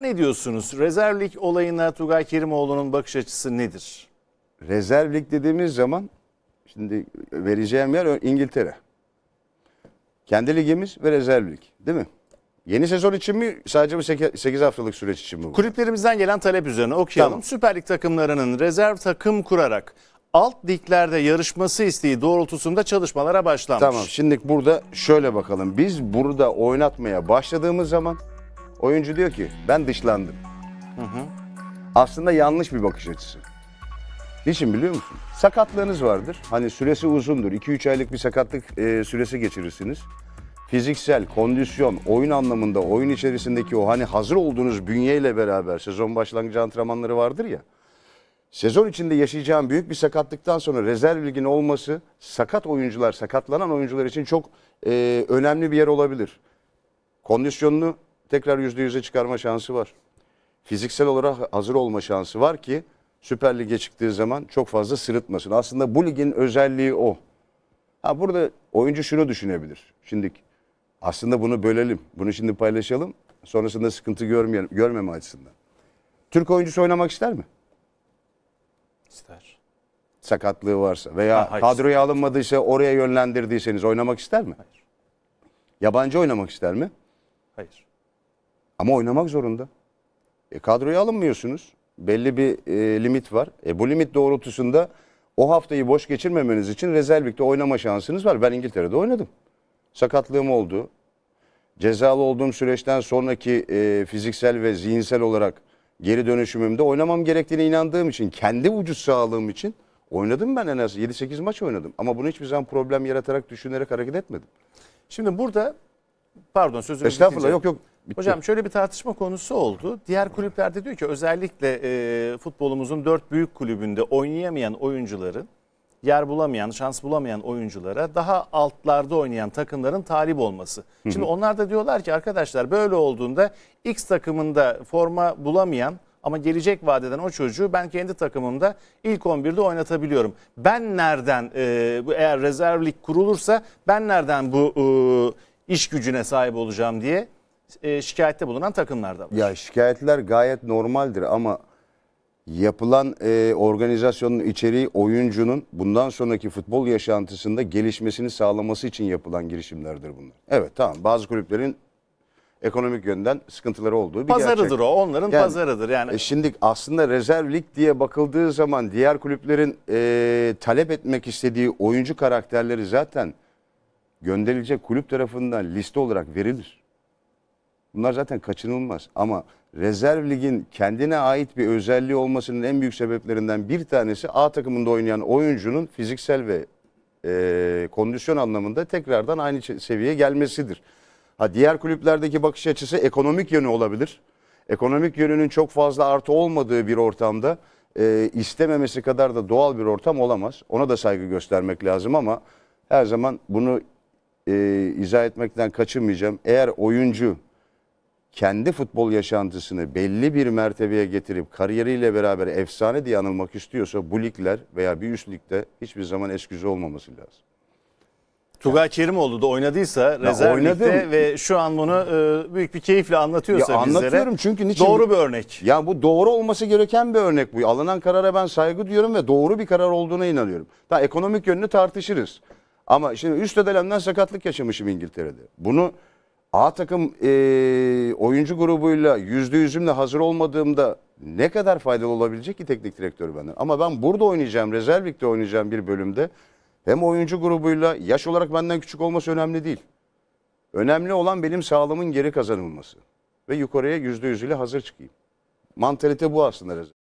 Ne diyorsunuz? rezervlik lig olayına Tugay Kerimoğlu'nun bakış açısı nedir? Rezervlik dediğimiz zaman şimdi vereceğim yer İngiltere. Kendi ligimiz ve rezervlik, değil mi? Yeni sezon için mi sadece bu 8 haftalık süreç için mi bu? Kulüplerimizden gelen talep üzerine okuyalım. Tamam. Süper Lig takımlarının rezerv takım kurarak alt liglerde yarışması isteği doğrultusunda çalışmalara başlanmış. Tamam şimdi burada şöyle bakalım. Biz burada oynatmaya başladığımız zaman Oyuncu diyor ki ben dışlandım. Hı hı. Aslında yanlış bir bakış açısı. Niçin biliyor musun? Sakatlığınız vardır. Hani süresi uzundur. 2-3 aylık bir sakatlık e, süresi geçirirsiniz. Fiziksel, kondisyon, oyun anlamında, oyun içerisindeki o hani hazır olduğunuz bünyeyle beraber sezon başlangıcı antrenmanları vardır ya. Sezon içinde yaşayacağım büyük bir sakatlıktan sonra rezerv ligin olması sakat oyuncular, sakatlanan oyuncular için çok e, önemli bir yer olabilir. Kondisyonunu tekrar %100'e çıkarma şansı var. Fiziksel olarak hazır olma şansı var ki Süper Lig'e çıktığı zaman çok fazla sırıtmasın. Aslında bu ligin özelliği o. Ha burada oyuncu şunu düşünebilir. Şimdi aslında bunu bölelim. Bunu şimdi paylaşalım. Sonrasında sıkıntı görmeyelim, görmeme açısından. Türk oyuncusu oynamak ister mi? İster. Sakatlığı varsa veya ha, hayır, kadroya ister. alınmadıysa oraya yönlendirdiyseniz oynamak ister mi? Hayır. Yabancı oynamak ister mi? Hayır. Ama oynamak zorunda. E, kadroya alınmıyorsunuz. Belli bir e, limit var. E, bu limit doğrultusunda o haftayı boş geçirmemeniz için rezervlikte oynama şansınız var. Ben İngiltere'de oynadım. Sakatlığım oldu. Cezalı olduğum süreçten sonraki e, fiziksel ve zihinsel olarak geri dönüşümümde oynamam gerektiğine inandığım için, kendi vücut sağlığım için oynadım ben en az 7-8 maç oynadım. Ama bunu hiçbir zaman problem yaratarak, düşünerek hareket etmedim. Şimdi burada, pardon sözümü. Estağfurullah bitince... yok yok Bitti. Hocam şöyle bir tartışma konusu oldu. Diğer kulüplerde diyor ki özellikle e, futbolumuzun dört büyük kulübünde oynayamayan oyuncuların, yer bulamayan, şans bulamayan oyunculara daha altlarda oynayan takımların talip olması. Hı hı. Şimdi onlar da diyorlar ki arkadaşlar böyle olduğunda X takımında forma bulamayan ama gelecek vadeden o çocuğu ben kendi takımımda ilk 11'de oynatabiliyorum. Ben nereden e, bu eğer rezervlik kurulursa ben nereden bu e, iş gücüne sahip olacağım diye e, şikayette bulunan takımlarda. var. Ya şikayetler gayet normaldir ama yapılan e, organizasyonun içeriği oyuncunun bundan sonraki futbol yaşantısında gelişmesini sağlaması için yapılan girişimlerdir bunlar. Evet tamam bazı kulüplerin ekonomik yönden sıkıntıları olduğu bir pazarıdır gerçek. o onların yani, pazarıdır yani. E, şimdi aslında rezerv lig diye bakıldığı zaman diğer kulüplerin e, talep etmek istediği oyuncu karakterleri zaten gönderilecek kulüp tarafından liste olarak verilir. Bunlar zaten kaçınılmaz ama rezerv ligin kendine ait bir özelliği olmasının en büyük sebeplerinden bir tanesi A takımında oynayan oyuncunun fiziksel ve e, kondisyon anlamında tekrardan aynı seviyeye gelmesidir. Ha diğer kulüplerdeki bakış açısı ekonomik yönü olabilir. Ekonomik yönünün çok fazla artı olmadığı bir ortamda e, istememesi kadar da doğal bir ortam olamaz. Ona da saygı göstermek lazım ama her zaman bunu e, izah etmekten kaçınmayacağım. Eğer oyuncu kendi futbol yaşantısını belli bir mertebeye getirip kariyeriyle beraber efsane diye anılmak istiyorsa bu ligler veya bir üst ligde hiçbir zaman esküze olmaması lazım. Tugay Kerimoğlu da oynadıysa rezerv rezervlikte ve şu an bunu e, büyük bir keyifle anlatıyorsa ya anlatıyorum çünkü niçin? Doğru bir örnek. Ya bu doğru olması gereken bir örnek bu. Alınan karara ben saygı duyuyorum ve doğru bir karar olduğuna inanıyorum. Daha ekonomik yönünü tartışırız. Ama şimdi üst ödelemden sakatlık yaşamışım İngiltere'de. Bunu A takım e, oyuncu grubuyla yüzde yüzümle hazır olmadığımda ne kadar faydalı olabilecek ki teknik direktör benden. Ama ben burada oynayacağım, rezervlikte oynayacağım bir bölümde hem oyuncu grubuyla yaş olarak benden küçük olması önemli değil. Önemli olan benim sağlamın geri kazanılması ve yukarıya yüzde yüzüyle hazır çıkayım. Mantalite bu aslında rezerv.